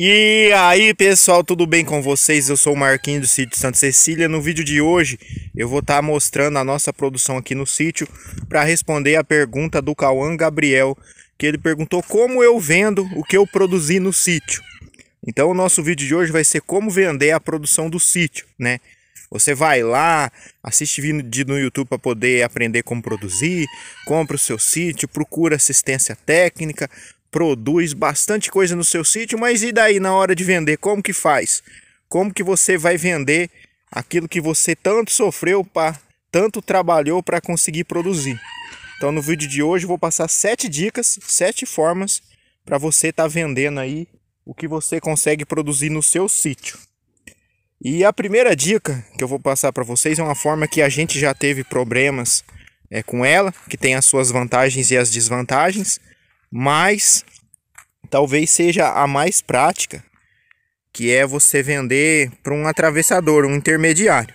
E aí pessoal, tudo bem com vocês? Eu sou o Marquinhos do sítio Santa Cecília. No vídeo de hoje eu vou estar tá mostrando a nossa produção aqui no sítio para responder a pergunta do Cauã Gabriel, que ele perguntou como eu vendo o que eu produzi no sítio. Então o nosso vídeo de hoje vai ser como vender a produção do sítio, né? Você vai lá, assiste vídeo no YouTube para poder aprender como produzir, compra o seu sítio, procura assistência técnica, produz bastante coisa no seu sítio, mas e daí na hora de vender, como que faz? Como que você vai vender aquilo que você tanto sofreu, pra, tanto trabalhou para conseguir produzir? Então no vídeo de hoje eu vou passar sete dicas, sete formas para você estar tá vendendo aí o que você consegue produzir no seu sítio. E a primeira dica que eu vou passar para vocês é uma forma que a gente já teve problemas é, com ela, que tem as suas vantagens e as desvantagens mas talvez seja a mais prática, que é você vender para um atravessador, um intermediário.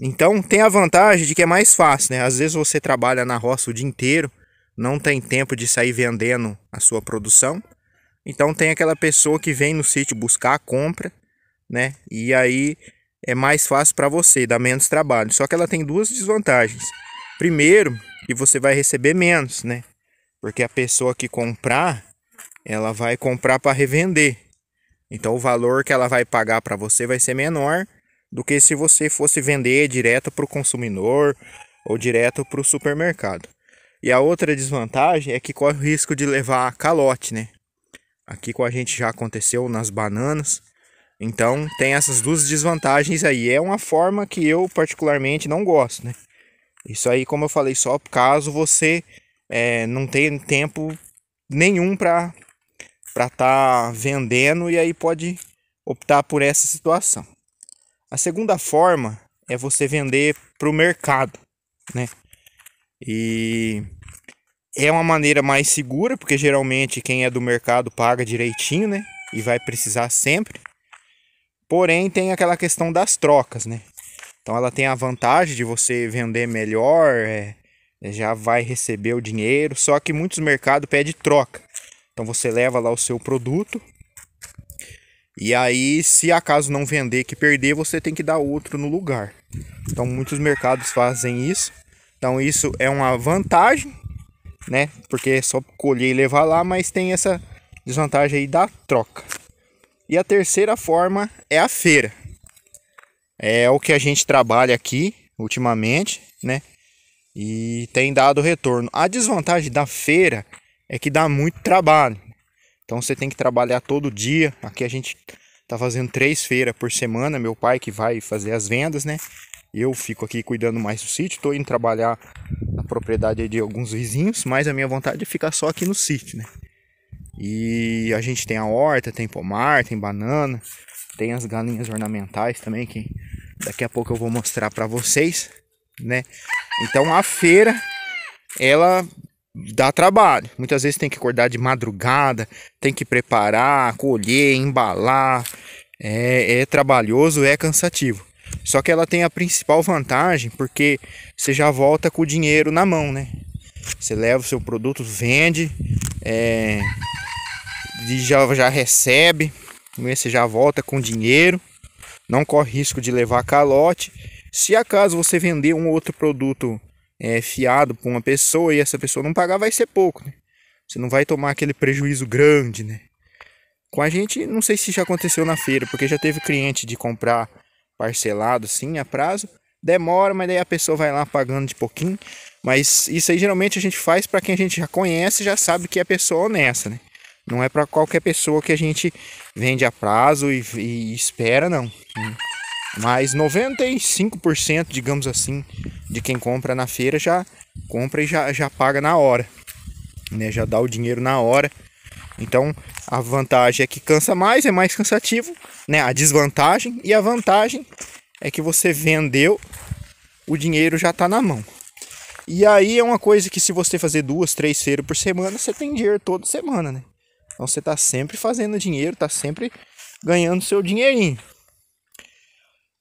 Então tem a vantagem de que é mais fácil, né? Às vezes você trabalha na roça o dia inteiro, não tem tempo de sair vendendo a sua produção. Então tem aquela pessoa que vem no sítio buscar a compra, né? E aí é mais fácil para você, dá menos trabalho. Só que ela tem duas desvantagens. Primeiro, que você vai receber menos, né? Porque a pessoa que comprar, ela vai comprar para revender. Então o valor que ela vai pagar para você vai ser menor do que se você fosse vender direto para o consumidor ou direto para o supermercado. E a outra desvantagem é que corre o risco de levar calote, né? Aqui com a gente já aconteceu nas bananas. Então tem essas duas desvantagens aí. É uma forma que eu particularmente não gosto, né? Isso aí, como eu falei, só caso você é, não tem tempo nenhum para estar tá vendendo e aí pode optar por essa situação. A segunda forma é você vender para o mercado, né? E é uma maneira mais segura, porque geralmente quem é do mercado paga direitinho, né? E vai precisar sempre. Porém, tem aquela questão das trocas, né? Então ela tem a vantagem de você vender melhor, é, já vai receber o dinheiro. Só que muitos mercados pedem troca. Então você leva lá o seu produto. E aí, se acaso não vender que perder, você tem que dar outro no lugar. Então muitos mercados fazem isso. Então isso é uma vantagem, né? Porque é só colher e levar lá, mas tem essa desvantagem aí da troca. E a terceira forma é a feira. É o que a gente trabalha aqui ultimamente, né? e tem dado retorno. A desvantagem da feira é que dá muito trabalho. Então você tem que trabalhar todo dia. Aqui a gente tá fazendo três feiras por semana. Meu pai que vai fazer as vendas, né? Eu fico aqui cuidando mais do sítio. Tô indo trabalhar na propriedade de alguns vizinhos, mas a minha vontade é ficar só aqui no sítio, né? E a gente tem a horta, tem pomar, tem banana, tem as galinhas ornamentais também que daqui a pouco eu vou mostrar para vocês né? Então a feira ela dá trabalho. Muitas vezes tem que acordar de madrugada, tem que preparar, colher, embalar. É, é trabalhoso, é cansativo. Só que ela tem a principal vantagem porque você já volta com o dinheiro na mão, né? Você leva o seu produto, vende, é, e já, já recebe, né? você já volta com dinheiro, não corre risco de levar calote se acaso você vender um outro produto é, fiado para uma pessoa e essa pessoa não pagar, vai ser pouco. Né? Você não vai tomar aquele prejuízo grande, né? Com a gente, não sei se já aconteceu na feira, porque já teve cliente de comprar parcelado, sim, a prazo. Demora, mas daí a pessoa vai lá pagando de pouquinho. Mas isso aí geralmente a gente faz para quem a gente já conhece, já sabe que é pessoa honesta, né? Não é para qualquer pessoa que a gente vende a prazo e, e espera, não. Mas 95%, digamos assim, de quem compra na feira já compra e já, já paga na hora, né? Já dá o dinheiro na hora. Então a vantagem é que cansa mais, é mais cansativo, né? A desvantagem e a vantagem é que você vendeu, o dinheiro já está na mão. E aí é uma coisa que se você fazer duas, três feiras por semana, você tem dinheiro toda semana, né? Então você está sempre fazendo dinheiro, está sempre ganhando seu dinheirinho.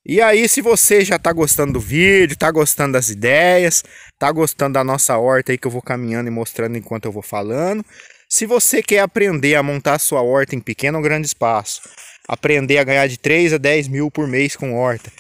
E aí, se você já tá gostando do vídeo, tá gostando das ideias, tá gostando da nossa horta aí que eu vou caminhando e mostrando enquanto eu vou falando, se você quer aprender a montar sua horta em pequeno ou grande espaço, aprender a ganhar de 3 a 10 mil por mês com horta,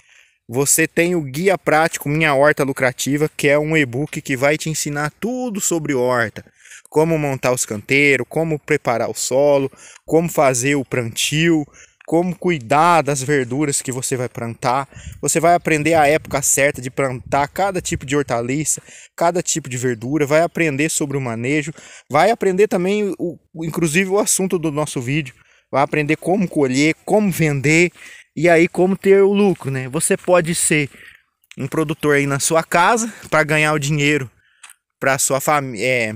você tem o Guia Prático Minha Horta Lucrativa, que é um e-book que vai te ensinar tudo sobre horta. Como montar os canteiros, como preparar o solo, como fazer o plantio, como cuidar das verduras que você vai plantar. Você vai aprender a época certa de plantar cada tipo de hortaliça, cada tipo de verdura, vai aprender sobre o manejo, vai aprender também o inclusive o assunto do nosso vídeo, vai aprender como colher, como vender e aí como ter o lucro, né? Você pode ser um produtor aí na sua casa para ganhar o dinheiro para sua família, é,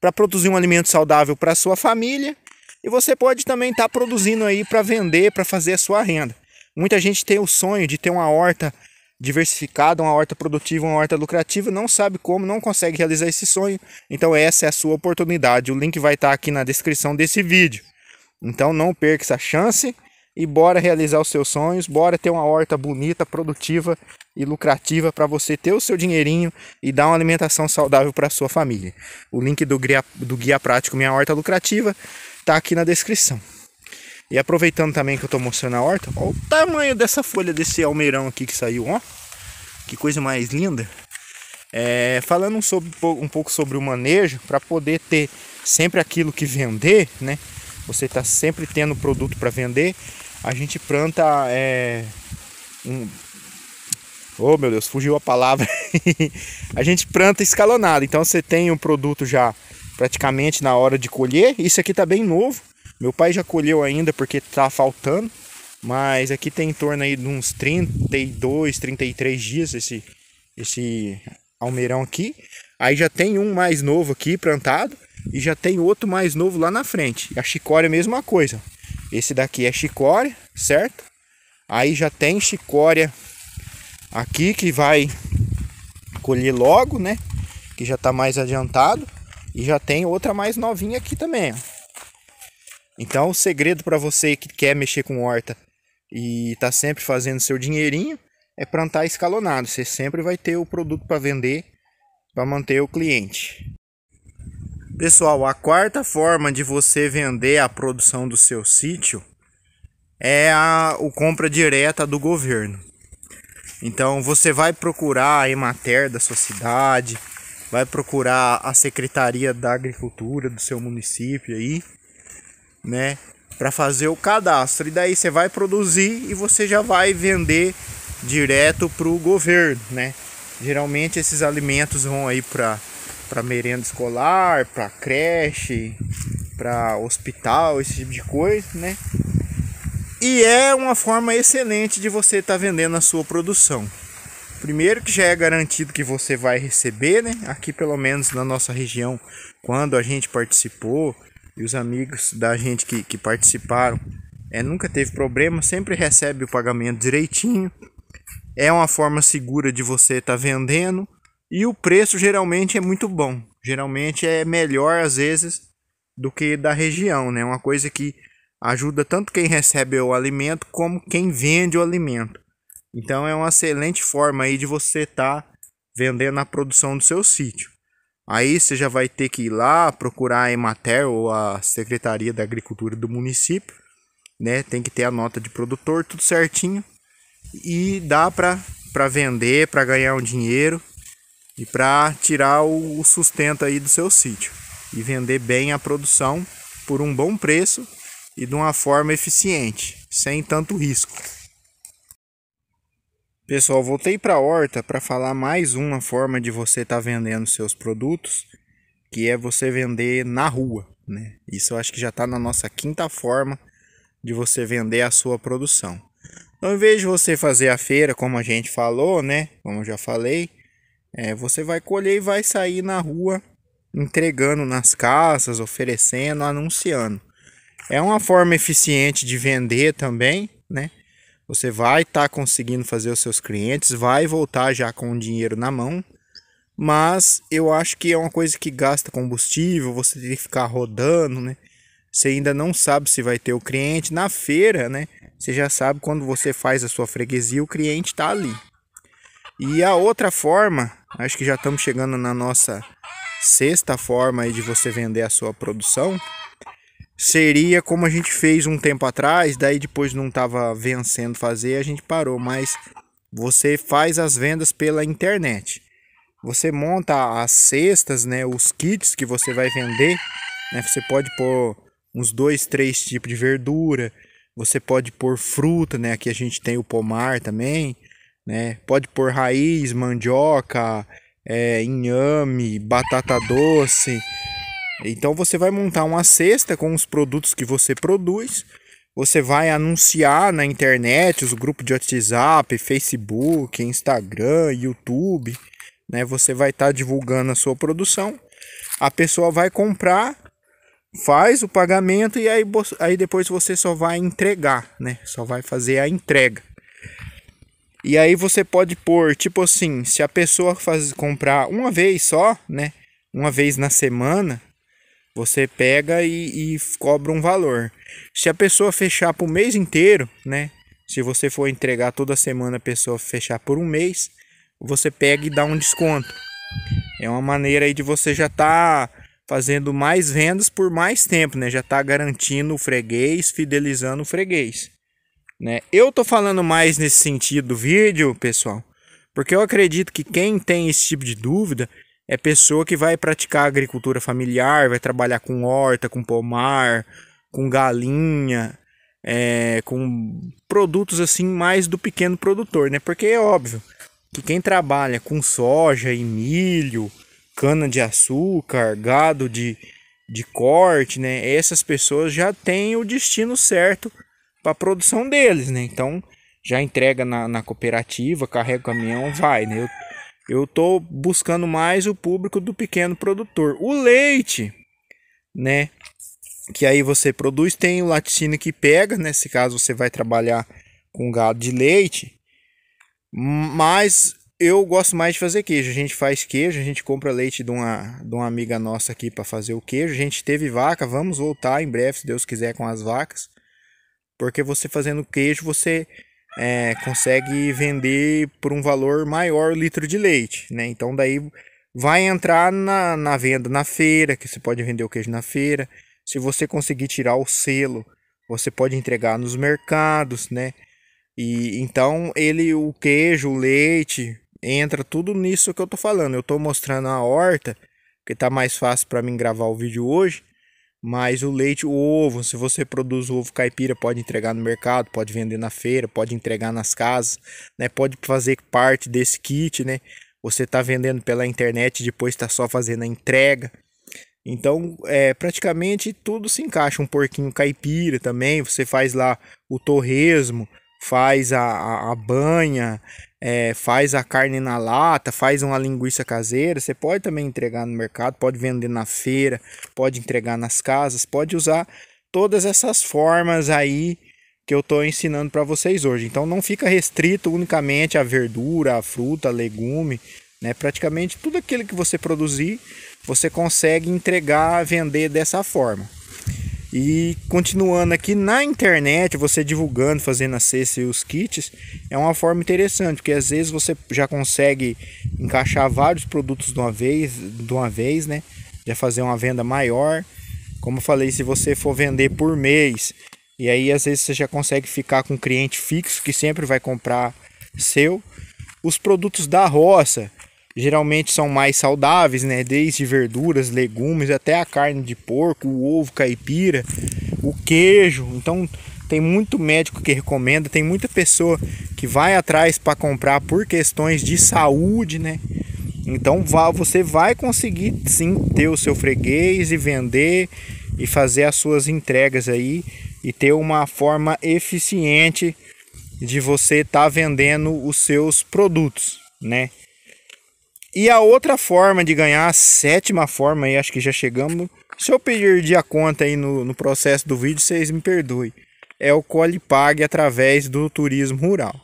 para produzir um alimento saudável para sua família e você pode também estar tá produzindo aí para vender, para fazer a sua renda. Muita gente tem o sonho de ter uma horta diversificada, uma horta produtiva, uma horta lucrativa, não sabe como, não consegue realizar esse sonho. Então essa é a sua oportunidade. O link vai estar tá aqui na descrição desse vídeo. Então não perca essa chance e bora realizar os seus sonhos, bora ter uma horta bonita, produtiva e lucrativa para você ter o seu dinheirinho e dar uma alimentação saudável para sua família. O link do guia, do guia prático Minha Horta Lucrativa tá aqui na descrição. E aproveitando também que eu tô mostrando a horta, o tamanho dessa folha desse almeirão aqui que saiu, ó. Que coisa mais linda. É, falando sobre, um pouco sobre o manejo, para poder ter sempre aquilo que vender, né? Você está sempre tendo produto para vender. A gente planta é, um... Oh meu Deus, fugiu a palavra. a gente planta escalonado. Então você tem um produto já praticamente na hora de colher. Isso aqui tá bem novo. Meu pai já colheu ainda porque tá faltando. Mas aqui tem em torno aí de uns 32, 33 dias esse, esse almeirão aqui. Aí já tem um mais novo aqui plantado e já tem outro mais novo lá na frente. A chicória é a mesma coisa. Esse daqui é chicória, certo? Aí já tem chicória aqui que vai colher logo, né? Que já tá mais adiantado. E já tem outra mais novinha aqui também. Ó. Então, o segredo para você que quer mexer com horta e está sempre fazendo seu dinheirinho é plantar escalonado. Você sempre vai ter o produto para vender para manter o cliente. Pessoal, a quarta forma de você vender a produção do seu sítio é a o compra direta do governo. Então você vai procurar a Emater da sua cidade, vai procurar a Secretaria da Agricultura do seu município aí, né, para fazer o cadastro. E daí você vai produzir e você já vai vender direto para o governo, né? Geralmente esses alimentos vão aí para para merenda escolar, para creche, para hospital, esse tipo de coisa, né? E é uma forma excelente de você estar tá vendendo a sua produção. Primeiro que já é garantido que você vai receber, né? Aqui pelo menos na nossa região, quando a gente participou e os amigos da gente que, que participaram, é, nunca teve problema, sempre recebe o pagamento direitinho. É uma forma segura de você estar tá vendendo e o preço geralmente é muito bom. Geralmente é melhor às vezes do que da região, né? Uma coisa que ajuda tanto quem recebe o alimento como quem vende o alimento. Então é uma excelente forma aí de você estar tá vendendo a produção do seu sítio. Aí você já vai ter que ir lá procurar a Emater ou a Secretaria da Agricultura do município, né? Tem que ter a nota de produtor, tudo certinho. E dá para para vender, para ganhar um dinheiro e para tirar o, o sustento aí do seu sítio e vender bem a produção por um bom preço e de uma forma eficiente, sem tanto risco. Pessoal, voltei para a horta para falar mais uma forma de você estar tá vendendo seus produtos, que é você vender na rua, né? Isso eu acho que já está na nossa quinta forma de você vender a sua produção. Então, em vez de você fazer a feira, como a gente falou, né? Como eu já falei, é, você vai colher e vai sair na rua entregando nas casas, oferecendo, anunciando. É uma forma eficiente de vender também, né? Você vai estar tá conseguindo fazer os seus clientes, vai voltar já com o dinheiro na mão, mas eu acho que é uma coisa que gasta combustível, você tem que ficar rodando, né? Você ainda não sabe se vai ter o cliente. Na feira, né? Você já sabe quando você faz a sua freguesia, o cliente está ali. E a outra forma, acho que já estamos chegando na nossa sexta forma de você vender a sua produção, seria como a gente fez um tempo atrás, daí depois não estava vencendo fazer, a gente parou, mas você faz as vendas pela internet. Você monta as cestas, né, os kits que você vai vender, né? Você pode pôr uns dois, três tipos de verdura, você pode pôr fruta, né? Aqui a gente tem o pomar também, né? Pode pôr raiz, mandioca, é, inhame, batata doce, então você vai montar uma cesta com os produtos que você produz, você vai anunciar na internet, os grupos de WhatsApp, Facebook, Instagram, YouTube, né? Você vai estar tá divulgando a sua produção. A pessoa vai comprar, faz o pagamento e aí, aí depois você só vai entregar, né? Só vai fazer a entrega. E aí você pode pôr, tipo assim, se a pessoa faz comprar uma vez só, né? Uma vez na semana, você pega e, e cobra um valor. Se a pessoa fechar por mês inteiro, né? Se você for entregar toda semana a pessoa fechar por um mês, você pega e dá um desconto. É uma maneira aí de você já tá fazendo mais vendas por mais tempo, né? Já tá garantindo o freguês, fidelizando o freguês, né? Eu tô falando mais nesse sentido do vídeo, pessoal, porque eu acredito que quem tem esse tipo de dúvida é pessoa que vai praticar agricultura familiar, vai trabalhar com horta, com pomar, com galinha, é, com produtos assim mais do pequeno produtor, né? Porque é óbvio que quem trabalha com soja e milho, cana de açúcar, gado de, de corte, né? Essas pessoas já têm o destino certo para a produção deles, né? Então já entrega na, na cooperativa, carrega o caminhão, vai, né? Eu, eu estou buscando mais o público do pequeno produtor. O leite, né? Que aí você produz, tem o laticínio que pega, nesse né, caso você vai trabalhar com gado de leite. Mas eu gosto mais de fazer queijo. A gente faz queijo, a gente compra leite de uma, de uma amiga nossa aqui para fazer o queijo. A gente teve vaca, vamos voltar em breve, se Deus quiser, com as vacas. Porque você fazendo queijo, você é, consegue vender por um valor maior o litro de leite, né? Então daí vai entrar na, na venda na feira, que você pode vender o queijo na feira. Se você conseguir tirar o selo, você pode entregar nos mercados, né? E então ele, o queijo, o leite, entra tudo nisso que eu tô falando. Eu tô mostrando a horta, que tá mais fácil para mim gravar o vídeo hoje. Mas o leite, o ovo, se você produz o ovo caipira, pode entregar no mercado, pode vender na feira, pode entregar nas casas, né? Pode fazer parte desse kit, né? Você está vendendo pela internet, depois está só fazendo a entrega. Então, é, praticamente tudo se encaixa. Um porquinho caipira também, você faz lá o torresmo, faz a, a, a banha, é, faz a carne na lata, faz uma linguiça caseira, você pode também entregar no mercado, pode vender na feira, pode entregar nas casas, pode usar todas essas formas aí que eu estou ensinando para vocês hoje. Então não fica restrito unicamente a verdura, a fruta, a legume, né? Praticamente tudo aquilo que você produzir, você consegue entregar, vender dessa forma. E continuando aqui na internet, você divulgando, fazendo cesta e os kits, é uma forma interessante, porque às vezes você já consegue encaixar vários produtos de uma vez, de uma vez, né? Já fazer uma venda maior. Como eu falei, se você for vender por mês, e aí às vezes você já consegue ficar com um cliente fixo que sempre vai comprar seu. Os produtos da roça, geralmente são mais saudáveis, né? Desde verduras, legumes, até a carne de porco, o ovo caipira, o queijo. Então tem muito médico que recomenda, tem muita pessoa que vai atrás para comprar por questões de saúde, né? Então você vai conseguir sim ter o seu freguês e vender e fazer as suas entregas aí e ter uma forma eficiente de você estar tá vendendo os seus produtos, né? E a outra forma de ganhar, a sétima forma aí, acho que já chegamos. Se eu perdi a conta aí no, no processo do vídeo, vocês me perdoem. É o Cole Pague através do turismo rural.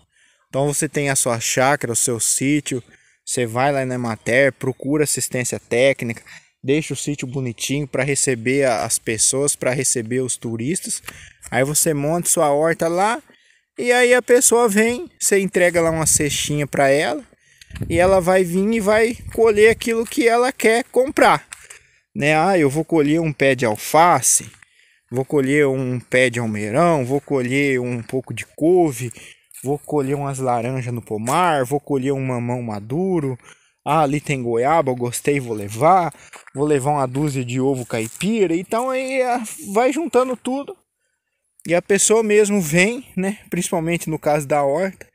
Então você tem a sua chácara, o seu sítio, você vai lá na Emater, procura assistência técnica, deixa o sítio bonitinho para receber as pessoas, para receber os turistas. Aí você monta sua horta lá e aí a pessoa vem, você entrega lá uma cestinha para ela e ela vai vir e vai colher aquilo que ela quer comprar. Né? Ah, eu vou colher um pé de alface, vou colher um pé de almeirão, vou colher um pouco de couve, vou colher umas laranjas no pomar, vou colher um mamão maduro. Ah, ali tem goiaba, eu gostei, vou levar. Vou levar uma dúzia de ovo caipira. Então aí ah, vai juntando tudo. E a pessoa mesmo vem, né? Principalmente no caso da horta,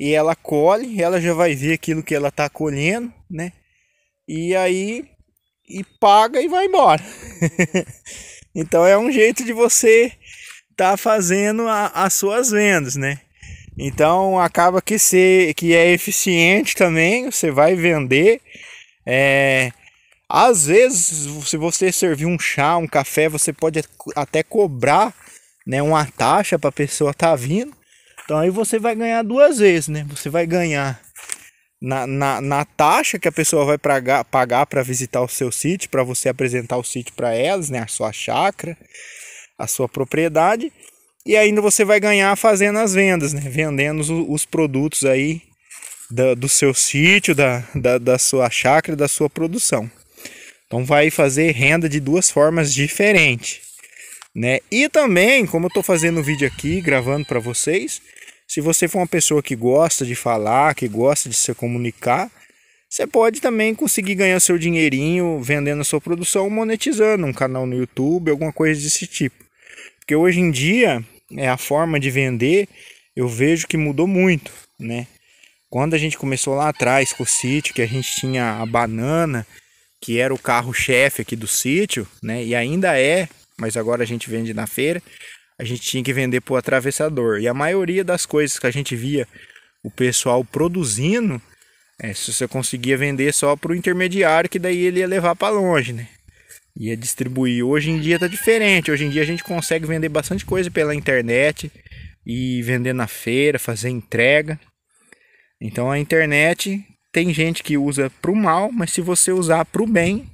e ela colhe, ela já vai ver aquilo que ela está colhendo, né? E aí e paga e vai embora. então é um jeito de você tá fazendo a, as suas vendas, né? Então acaba que ser que é eficiente também, você vai vender. É, às vezes, se você servir um chá, um café, você pode até cobrar né, uma taxa para a pessoa tá vindo. Então aí você vai ganhar duas vezes, né? Você vai ganhar na, na, na taxa que a pessoa vai pagar pagar para visitar o seu sítio, para você apresentar o sítio para elas, né? A sua chácara, a sua propriedade. E ainda você vai ganhar fazendo as vendas, né? Vendendo os, os produtos aí da, do seu sítio, da, da, da sua chácara, da sua produção. Então vai fazer renda de duas formas diferentes, né? E também, como eu estou fazendo o vídeo aqui, gravando para vocês, se você for uma pessoa que gosta de falar, que gosta de se comunicar, você pode também conseguir ganhar seu dinheirinho vendendo a sua produção, monetizando um canal no YouTube, alguma coisa desse tipo. Porque hoje em dia, é a forma de vender, eu vejo que mudou muito, né? Quando a gente começou lá atrás com o sítio, que a gente tinha a banana, que era o carro-chefe aqui do sítio, né? E ainda é, mas agora a gente vende na feira a gente tinha que vender para o atravessador. E a maioria das coisas que a gente via o pessoal produzindo, é, se você conseguia vender só para o intermediário, que daí ele ia levar para longe, né? Ia distribuir. Hoje em dia tá diferente. Hoje em dia a gente consegue vender bastante coisa pela internet e vender na feira, fazer entrega. Então a internet tem gente que usa para o mal, mas se você usar para o bem,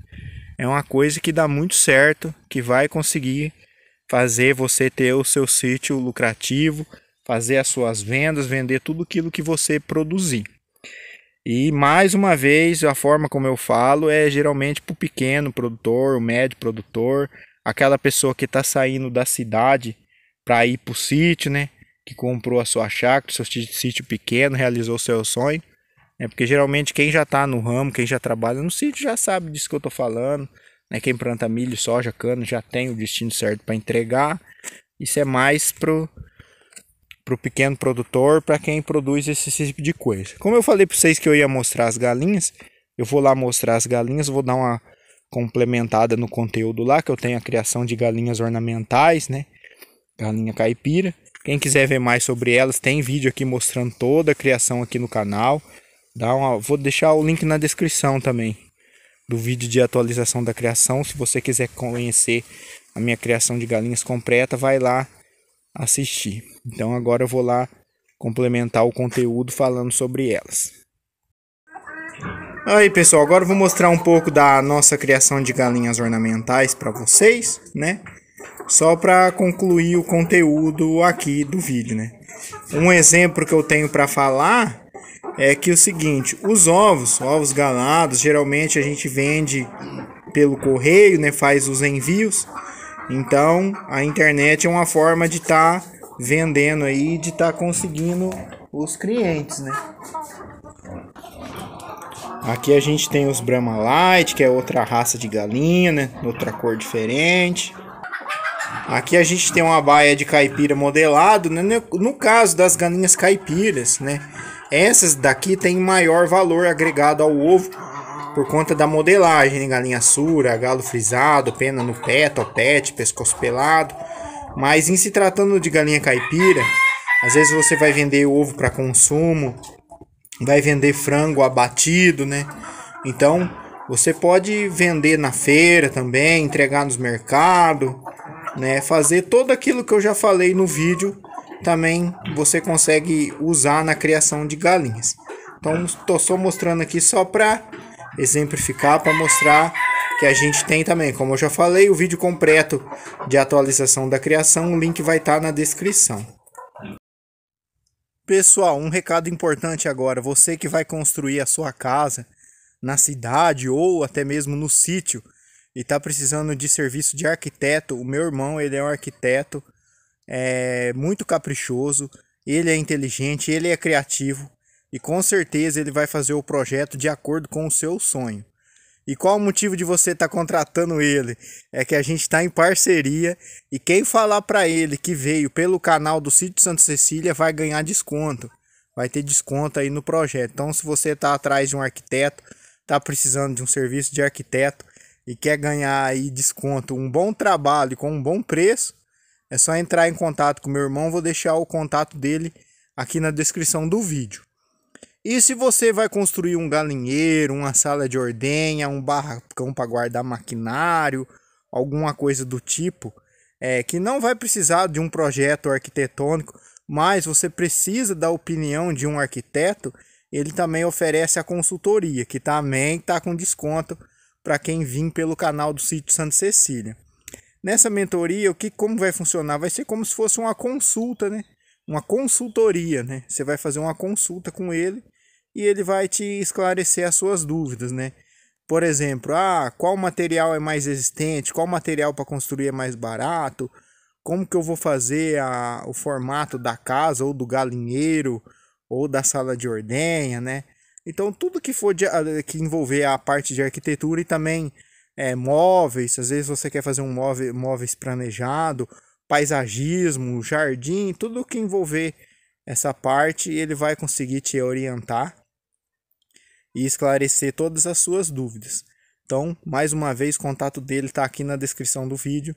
é uma coisa que dá muito certo, que vai conseguir fazer você ter o seu sítio lucrativo, fazer as suas vendas, vender tudo aquilo que você produzir. E mais uma vez, a forma como eu falo é geralmente para o pequeno produtor, o médio produtor, aquela pessoa que está saindo da cidade para ir para o sítio, né? Que comprou a sua chácara, seu sítio pequeno, realizou seu sonho. É porque geralmente quem já está no ramo, quem já trabalha no sítio, já sabe disso que eu estou falando. Né? Quem planta milho, soja, cana já tem o destino certo para entregar. Isso é mais pro para o pequeno produtor, para quem produz esse tipo de coisa. Como eu falei para vocês que eu ia mostrar as galinhas, eu vou lá mostrar as galinhas, vou dar uma complementada no conteúdo lá, que eu tenho a criação de galinhas ornamentais, né? Galinha caipira. Quem quiser ver mais sobre elas, tem vídeo aqui mostrando toda a criação aqui no canal. Dá uma, vou deixar o link na descrição também do vídeo de atualização da criação. Se você quiser conhecer a minha criação de galinhas completa, vai lá assistir. Então agora eu vou lá complementar o conteúdo falando sobre elas. Aí pessoal, agora eu vou mostrar um pouco da nossa criação de galinhas ornamentais para vocês, né? Só para concluir o conteúdo aqui do vídeo, né? Um exemplo que eu tenho para falar é que o seguinte, os ovos, ovos galados, geralmente a gente vende pelo correio, né, faz os envios. Então, a internet é uma forma de estar tá vendendo aí, de estar tá conseguindo os clientes, né? Aqui a gente tem os Brahma Light, que é outra raça de galinha, né? Outra cor diferente. Aqui a gente tem uma baia de caipira modelado, né? no caso das galinhas caipiras, né? Essas daqui têm maior valor agregado ao ovo por conta da modelagem, né? galinha sura, galo frisado, pena no pé, topete, pescoço pelado. Mas em se tratando de galinha caipira, às vezes você vai vender ovo para consumo, vai vender frango abatido, né? Então, você pode vender na feira também, entregar nos mercados né? Fazer todo aquilo que eu já falei no vídeo também você consegue usar na criação de galinhas. Então, estou só mostrando aqui só para exemplificar, para mostrar que a gente tem também. Como eu já falei, o vídeo completo de atualização da criação, o link vai estar tá na descrição. Pessoal, um recado importante agora. Você que vai construir a sua casa na cidade ou até mesmo no sítio, e tá precisando de serviço de arquiteto. O meu irmão, ele é um arquiteto é, muito caprichoso, ele é inteligente, ele é criativo e com certeza ele vai fazer o projeto de acordo com o seu sonho. E qual o motivo de você estar tá contratando ele? É que a gente está em parceria e quem falar para ele que veio pelo canal do Sítio Santa Cecília vai ganhar desconto. Vai ter desconto aí no projeto. Então, se você está atrás de um arquiteto, está precisando de um serviço de arquiteto, e quer ganhar aí desconto, um bom trabalho com um bom preço, é só entrar em contato com meu irmão, vou deixar o contato dele aqui na descrição do vídeo. E se você vai construir um galinheiro, uma sala de ordenha, um barracão para guardar maquinário, alguma coisa do tipo, é, que não vai precisar de um projeto arquitetônico, mas você precisa da opinião de um arquiteto, ele também oferece a consultoria, que também está com desconto para quem vir pelo canal do sítio Santa Cecília. Nessa mentoria, o que como vai funcionar? Vai ser como se fosse uma consulta, né? Uma consultoria, né? Você vai fazer uma consulta com ele e ele vai te esclarecer as suas dúvidas, né? Por exemplo, ah, qual material é mais resistente, qual material para construir é mais barato, como que eu vou fazer a, o formato da casa ou do galinheiro ou da sala de ordenha, né? Então, tudo que for de, ah, que envolver a parte de arquitetura e também é, móveis, às vezes você quer fazer um móvel, móveis planejado, paisagismo, jardim, tudo que envolver essa parte, ele vai conseguir te orientar e esclarecer todas as suas dúvidas. Então, mais uma vez, o contato dele está aqui na descrição do vídeo.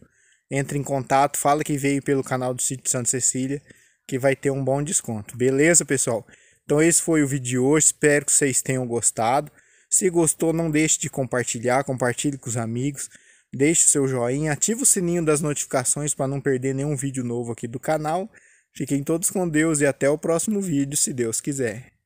Entre em contato, fala que veio pelo canal do Sítio Santa Cecília, que vai ter um bom desconto. Beleza, pessoal? Então esse foi o vídeo de hoje, espero que vocês tenham gostado. Se gostou, não deixe de compartilhar, compartilhe com os amigos, deixe o seu joinha, ative o sininho das notificações para não perder nenhum vídeo novo aqui do canal. Fiquem todos com Deus e até o próximo vídeo, se Deus quiser.